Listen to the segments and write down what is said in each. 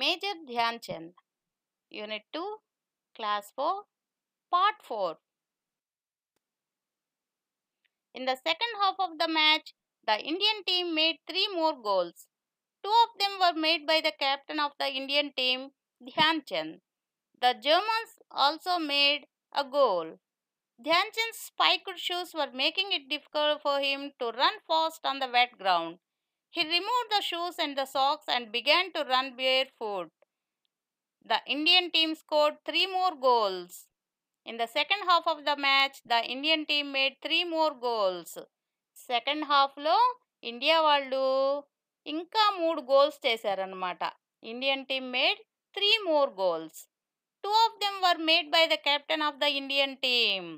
Major Chand, Unit 2, Class 4, Part 4. In the second half of the match, the Indian team made three more goals. Two of them were made by the captain of the Indian team, Chand. The Germans also made a goal. Chand's spiked shoes were making it difficult for him to run fast on the wet ground. He removed the shoes and the socks and began to run barefoot. The Indian team scored three more goals. In the second half of the match, the Indian team made three more goals. Second హాఫ్లో India వాళ్ళు ఇంకా మూడు goals చేశారనమాట Indian team made three more goals two of them were made by the captain of the Indian team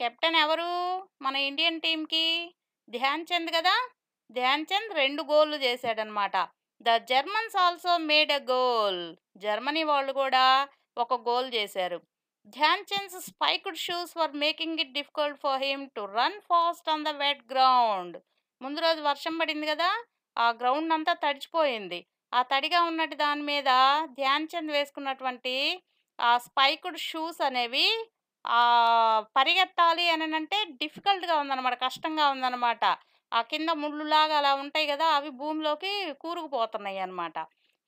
captain ఎవరు మన Indian టీంకి ధ్యాన్ చంద్ కదా ధ్యాన్చంద్ రెండు గోల్లు చేశాడనమాట the Germans also made a goal Germany వాళ్ళు కూడా ఒక గోల్ చేశారు Dhyan Chand's spiked shoes for making it difficult for him to run fast on the wet ground ముందు రోజు వర్షం పడింది కదా ఆ గ్రౌండ్ అంతా తడిచిపోయింది ఆ తడిగా ఉన్నట్టు దాని మీద ధ్యాన్చంద్ వేసుకున్నటువంటి ఆ స్పైక్డ్ షూస్ అనేవి పరిగెత్తాలి అని అంటే డిఫికల్ట్గా ఉందన్నమాట కష్టంగా ఉందన్నమాట ఆ కింద ముళ్ళులాగా అలా ఉంటాయి కదా అవి భూమిలోకి కూరుకుపోతున్నాయి అనమాట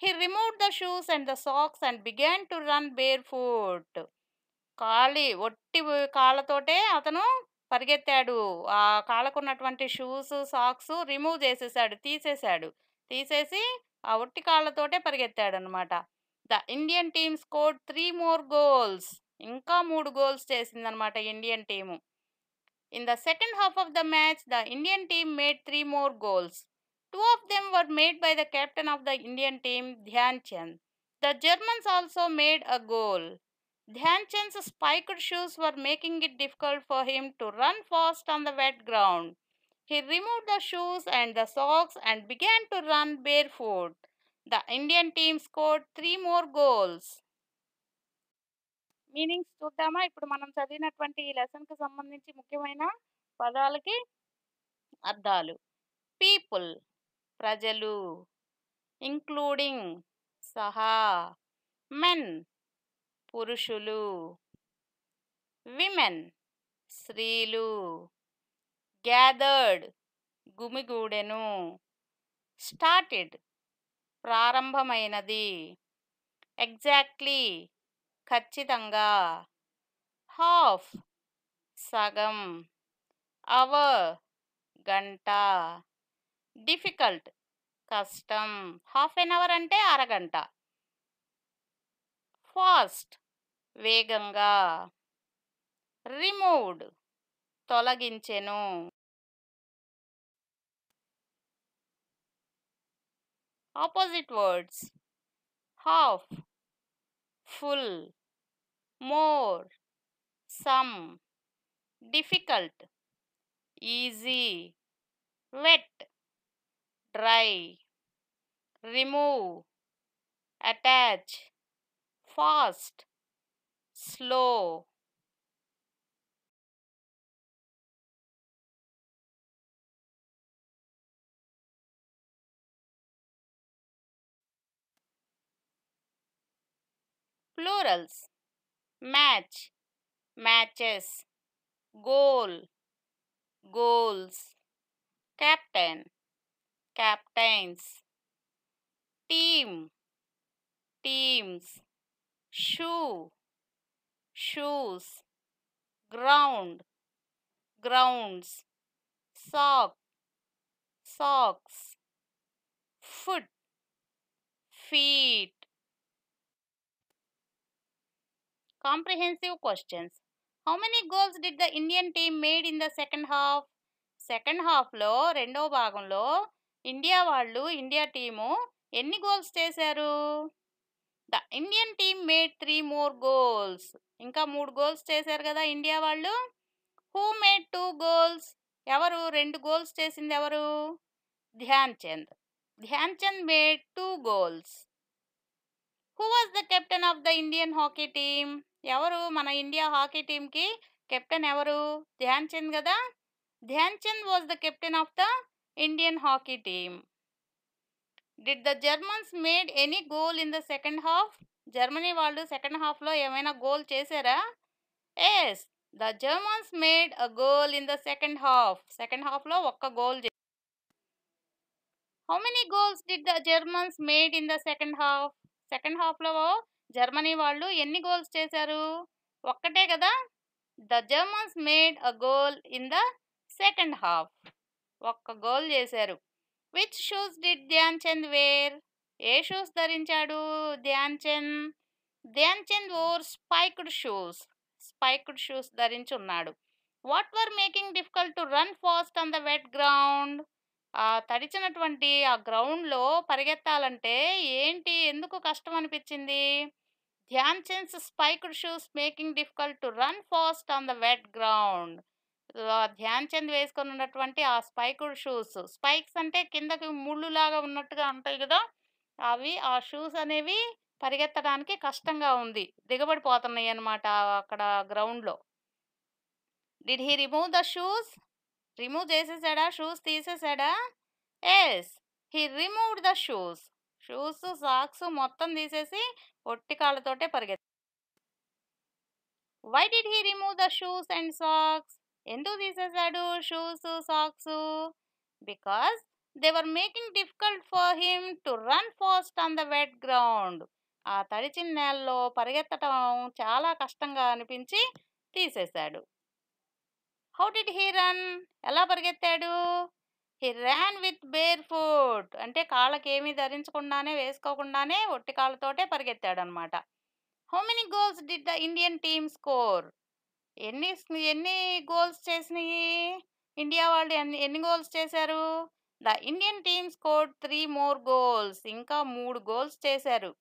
he remove the shoes and the socks and began to run bare foot కాలి ఒట్టి కాళ్ళతోటే అతను పరిగెత్తాడు ఆ కాళ్ళకున్నటువంటి షూస్ సాక్స్ రిమూవ్ చేసేసాడు తీసేశాడు తీసేసి ఆ ఒట్టి కాళ్ళతోటే పరిగెత్తాడు అనమాట the Indian team score three more goals ఇంకా మూడు గోల్స్ చేసిందనమాట Indian team In the second half of the match, the Indian team made three more goals. Two of them were made by the captain of the Indian team, Dhyan Chand. The Germans also made a goal. Dhyan Chand's spiked shoes were making it difficult for him to run fast on the wet ground. He removed the shoes and the socks and began to run barefoot. The Indian team scored three more goals. Meanings చూద్దామా ఇప్పుడు మనం చదివినటువంటి ఈ కు సంబంధించి ముఖ్యమైన పదాలకి అర్థాలు people ప్రజలు ఇంక్లూడింగ్ సహా మెన్ పురుషులు విమెన్ స్త్రీలు గ్యాదర్డ్ గుమిగూడెను స్టార్టెడ్ ప్రారంభమైనది ఎగ్జాక్ట్లీ ఖచ్చితంగా హాఫ్ సగం అవర్ గంట డిఫికల్ట్ కష్టం హాఫ్ ఎన్ అవర్ అంటే అరగంట ఫాస్ట్ వేగంగా రిమూవ్డ్ తొలగించెను opposite words half full, more, some, difficult, easy, wet, dry, remove, attach, fast, slow, plurals match, matches, goal, goals, captain, captains, team, teams, shoe, shoes, ground, grounds, sock, socks, foot, feet, comprehensive questions how many goals did the Indian team made in the second half second హాఫ్లో రెండవ భాగంలో India వాళ్ళు India team ఎన్ని goals చేశారు the Indian team made three more goals ఇంకా మూడు goals చేశారు కదా ఇండియా వాళ్ళు హూ మేడ్ టూ గోల్స్ ఎవరు రెండు గోల్స్ చేసింది ఎవరు Dhyan Chand Dhyan Chand made two goals who was the captain of the Indian hockey team ఎవరు మన ఇండియా హాకీ టీంకి కెప్టెన్ ఎవరు ధ్యాన్ చంద్ కదా Dhyan Chand was the captain of the Indian hockey team did the Germans made any goal in the second half Germany వాళ్ళు second హాఫ్లో ఏమైనా goal చేశారా yes the Germans made a goal in the second half second హాఫ్లో ఒక్క goal how many goals did the Germans made in the second half second హాఫ్లో Germany వాళ్ళు ఎన్ని goals చేశారు ఒక్కటే కదా the Germans made a goal in the second half ఒక్క goal చేశారు which shoes did Dhyan Chand wear ఏ షూస్ ధరించాడు Dhyan Chand Dhyan Chand or spiked shoes spiked shoes ధరించి ఉన్నాడు what were making difficult to run fast on the wet ground ఆ తడిచినటువంటి ఆ గ్రౌండ్లో పరిగెత్తాలంటే ఏంటి ఎందుకు కష్టం అనిపించింది Dhyan spiked shoes making difficult to run fast on the wet ground Dhyan Chand వేసుకొని ఉన్నటువంటి ఆ స్పైకుడ్ షూస్ స్పైక్స్ అంటే కిందకి ముళ్ళులాగా ఉన్నట్టుగా ఉంటాయి కదా అవి ఆ షూస్ అనేవి పరిగెత్తడానికి కష్టంగా ఉంది దిగబడిపోతున్నాయి అనమాట అక్కడ గ్రౌండ్లో did he remove the shoes remove చేసేసాడా షూస్ తీసేసాడా yes he removed the shoes shoes socks మొత్తం తీసేసి పొట్టి కాళ్ళతోటే పరిగెత్తాడు why did he remove the shoes and socks ఎందుకు తీసేసాడు shoes socks because they were making difficult for him to run fast on the wet ground ఆ తడిచిన నేలలో పరిగెత్తడం చాలా కష్టంగా అనిపించి తీసేశాడు హౌ డిడ్ హీ రన్ ఎలా పరిగెత్తాడు he ran with bare foot అంటే కాళ్ళకేమీ ధరించకుండానే వేసుకోకుండానే ఒట్టి కాళ్ళతోటే పరిగెత్తాడనమాట how many goals did the Indian team score ఎన్ని ఎన్ని గోల్స్ చేసినాయి ఇండియా వాళ్ళు ఎన్ని ఎన్ని గోల్స్ చేశారు the Indian team score three more goals ఇంకా మూడు గోల్స్ చేశారు